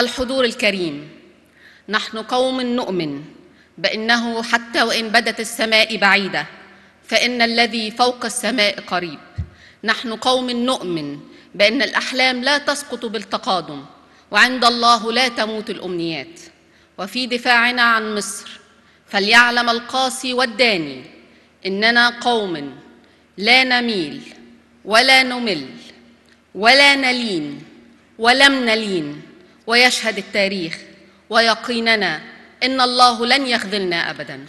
الحضور الكريم نحن قوم نؤمن بانه حتى وان بدت السماء بعيده فان الذي فوق السماء قريب نحن قوم نؤمن بان الاحلام لا تسقط بالتقادم وعند الله لا تموت الامنيات وفي دفاعنا عن مصر فليعلم القاسي والداني اننا قوم لا نميل ولا نمل ولا نلين ولم نلين ويشهد التاريخ ويقيننا ان الله لن يخذلنا ابدا